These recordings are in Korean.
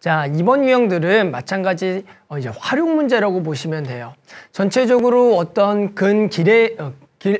자, 이번 유형들은 마찬가지 어, 이제 활용 문제라고 보시면 돼요. 전체적으로 어떤 근 길에 어,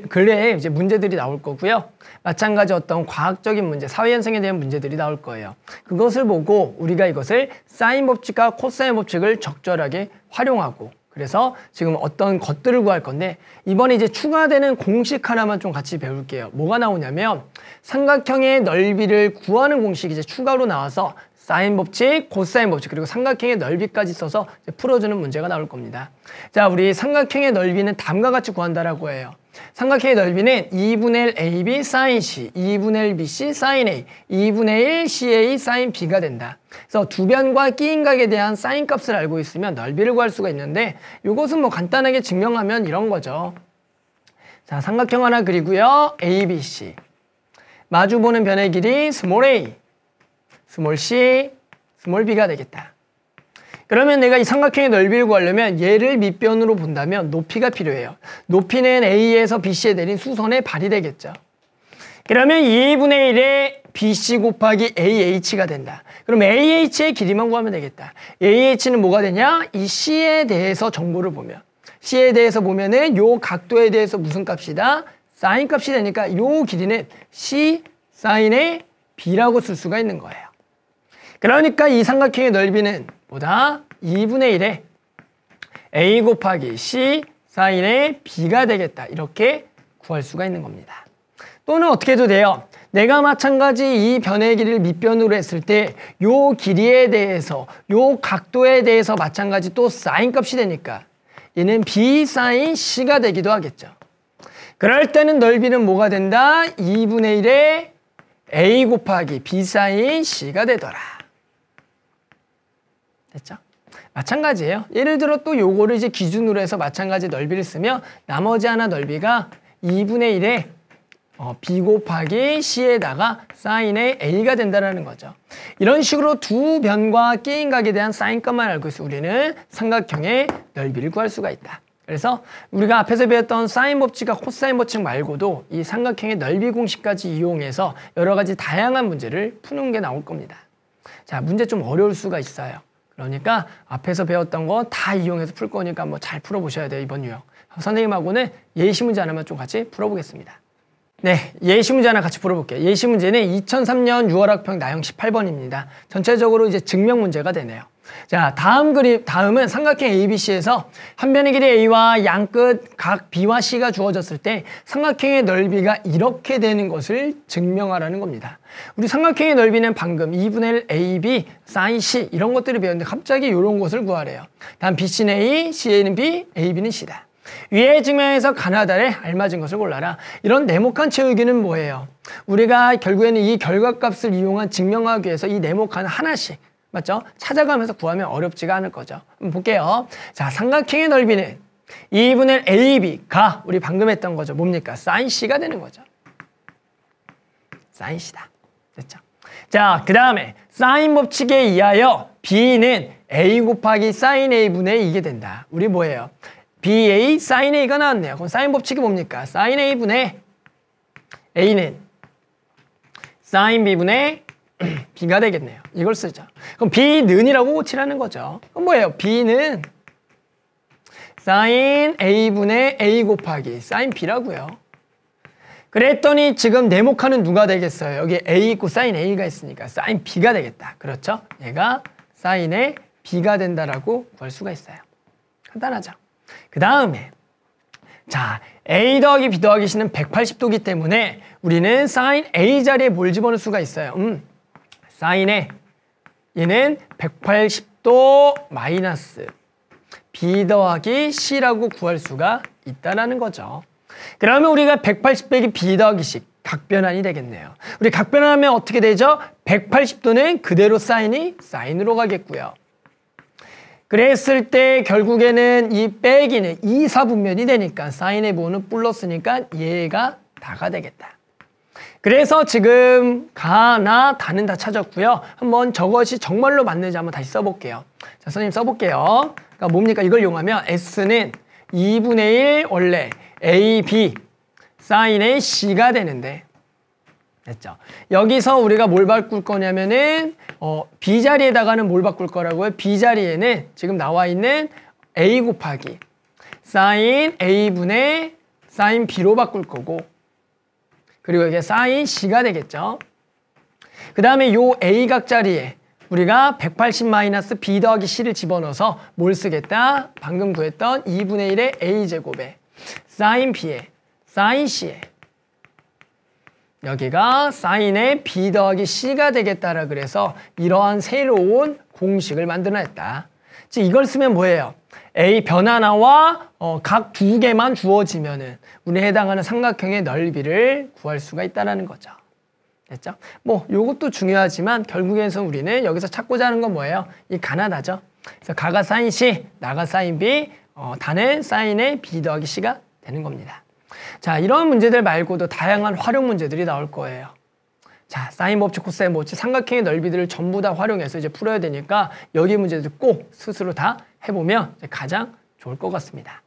근래에 이제 문제들이 나올 거고요. 마찬가지 어떤 과학적인 문제, 사회현상에 대한 문제들이 나올 거예요. 그것을 보고 우리가 이것을 사인 법칙과 코사인 법칙을 적절하게 활용하고 그래서 지금 어떤 것들을 구할 건데 이번에 이제 추가되는 공식 하나만 좀 같이 배울게요. 뭐가 나오냐면 삼각형의 넓이를 구하는 공식이 이제 추가로 나와서 사인 법칙, 코사인 법칙, 그리고 삼각형의 넓이까지 써서 풀어주는 문제가 나올 겁니다. 자, 우리 삼각형의 넓이는 다음과 같이 구한다라고 해요. 삼각형의 넓이는 2분의 1 AB 사인 C, 2분의 1 BC 사인 A, 2분의 1 CA 사인 B가 된다. 그래서 두 변과 끼인각에 대한 사인 값을 알고 있으면 넓이를 구할 수가 있는데 이것은 뭐 간단하게 증명하면 이런 거죠. 자, 삼각형 하나 그리고요. ABC. 마주보는 변의 길이 스몰 a 스몰 c, 스몰 b가 되겠다. 그러면 내가 이 삼각형의 넓이를 구하려면 얘를 밑변으로 본다면 높이가 필요해요. 높이는 A에서 BC에 내린 수선의 발이 되겠죠. 그러면 2분의 1에 BC 곱하기 AH가 된다. 그럼 AH의 길이만 구하면 되겠다. AH는 뭐가 되냐? 이 C에 대해서 정보를 보면. C에 대해서 보면은 요 각도에 대해서 무슨 값이다? 사인 값이 되니까 요 길이는 C 사인의 B라고 쓸 수가 있는 거예요. 그러니까 이 삼각형의 넓이는 뭐다? 2분의 1에 a 곱하기 c 사인의 b가 되겠다. 이렇게 구할 수가 있는 겁니다. 또는 어떻게 해도 돼요. 내가 마찬가지 이 변의 길이를 밑변으로 했을 때 요 길이에 대해서 요 각도에 대해서 마찬가지 또 사인 값이 되니까 얘는 b 사인 c가 되기도 하겠죠. 그럴 때는 넓이는 뭐가 된다? 2분의 1에 a 곱하기 b 사인 c가 되더라. 됐죠? 마찬가지예요. 예를 들어 또 요거를 이제 기준으로 해서 마찬가지 넓이를 쓰면 나머지 하나 넓이가 2분의 1에 어, B 곱하기 C에다가 사인의 A가 된다는 거죠. 이런 식으로 두 변과 게임각에 대한 사인값만 알고 있어 우리는 삼각형의 넓이를 구할 수가 있다. 그래서 우리가 앞에서 배웠던 사인 법칙과 코사인 법칙 말고도 이 삼각형의 넓이 공식까지 이용해서 여러 가지 다양한 문제를 푸는 게 나올 겁니다. 자, 문제 좀 어려울 수가 있어요. 그러니까 앞에서 배웠던 거 다 이용해서 풀 거니까 뭐 잘 풀어보셔야 돼요, 이번 유형. 선생님하고는 예시 문제 하나만 좀 같이 풀어보겠습니다. 네, 예시 문제 하나 같이 풀어볼게요. 예시 문제는 2003년 6월 학평 나형 18번입니다. 전체적으로 이제 증명 문제가 되네요. 자, 다음 그림, 다음은 삼각형 ABC에서 한 변의 길이 A와 양 끝 각 B와 C가 주어졌을 때 삼각형의 넓이가 이렇게 되는 것을 증명하라는 겁니다. 우리 삼각형의 넓이는 방금 2분의 1 AB, 사인 C 이런 것들을 배웠는데 갑자기 이런 것을 구하래요. 다음 BC는 A, C는 B, AB는 C다. 위의 측면에서 가나다를 알맞은 것을 골라라. 이런 네모칸 채우기는 뭐예요? 우리가 결국에는 이 결과값을 이용한 증명하기 위해서 이 네모칸 하나씩 맞죠? 찾아가면서 구하면 어렵지가 않을 거죠. 한번 볼게요. 자, 삼각형의 넓이는 2분의 AB가 우리 방금 했던 거죠. 뭡니까? 사인 C가 되는 거죠. 사인 C다. 됐죠? 자, 그 다음에 사인 법칙에 의하여 B는 A 곱하기 사인 A분의 2게 된다. 우리 뭐예요? BA sin A가 나왔네요. 그럼 사인 법칙이 뭡니까? sin A분의 A는 sin B분의 B가 되겠네요. 이걸 쓰죠. 그럼 B는이라고 칠하는 거죠. 그럼 뭐예요? B는 sin A분의 A 곱하기 sin B라고요. 그랬더니 지금 네모칸은 누가 되겠어요? 여기 A 있고 sin A가 있으니까 sin B가 되겠다. 그렇죠? 얘가 sin의 B가 된다라고 구할 수가 있어요. 간단하죠? 그 다음에 자 a 더하기 b 더하기 c는 180도기 때문에 우리는 사인 a 자리에 뭘 집어넣을 수가 있어요. 음, 사인에 얘는 180도 마이너스 b 더하기 c라고 구할 수가 있다라는 거죠. 그러면 우리가 180 빼기 b 더하기 c 각변환이 되겠네요. 우리 각변환하면 어떻게 되죠? 180도는 그대로 사인이 사인으로 가겠고요. 그랬을 때 결국에는 이 빼기는 이사분면이 되니까 사인의 부호는 불렀으니까 얘가 다가 되겠다. 그래서 지금 가나 다는 다 찾았고요. 한번 저것이 정말로 맞는지 한번 다시 써볼게요. 자, 선생님 써볼게요. 그러니까 뭡니까? 이걸 이용하면 S는 2분의 1 원래 A, B 사인의 C가 되는데 됐죠. 여기서 우리가 뭘 바꿀 거냐면은 어, B 자리에다가는 뭘 바꿀 거라고요? B 자리에는 지금 나와 있는 A 곱하기 사인 A분의 사인 B로 바꿀 거고 그리고 이게 사인 C가 되겠죠. 그 다음에 요 A각 자리에 우리가 180 마이너스 B 더하기 C를 집어넣어서 뭘 쓰겠다? 방금 구했던 2분의 1의 A제곱에 사인 B에 사인 C에 여기가 사인의 b 더하기 c가 되겠다라 그래서 이러한 새로운 공식을 만들어냈다. 즉 이걸 쓰면 뭐예요? a 변 하나와 어, 각두 개만 주어지면은 우리 해당하는 삼각형의 넓이를 구할 수가 있다라는 거죠. 됐죠? 뭐요것도 중요하지만 결국에서 우리는 여기서 찾고자 하는 건 뭐예요? 이 가나다죠. 그래서 가가 사인 c, 나가 사인 b, 어, 단은 사인의 b 더하기 c가 되는 겁니다. 자, 이런 문제들 말고도 다양한 활용 문제들이 나올 거예요. 자, 사인 법칙, 코사인 법칙, 삼각형의 넓이들을 전부 다 활용해서 이제 풀어야 되니까 여기 문제들 꼭 스스로 다 해보면 가장 좋을 것 같습니다.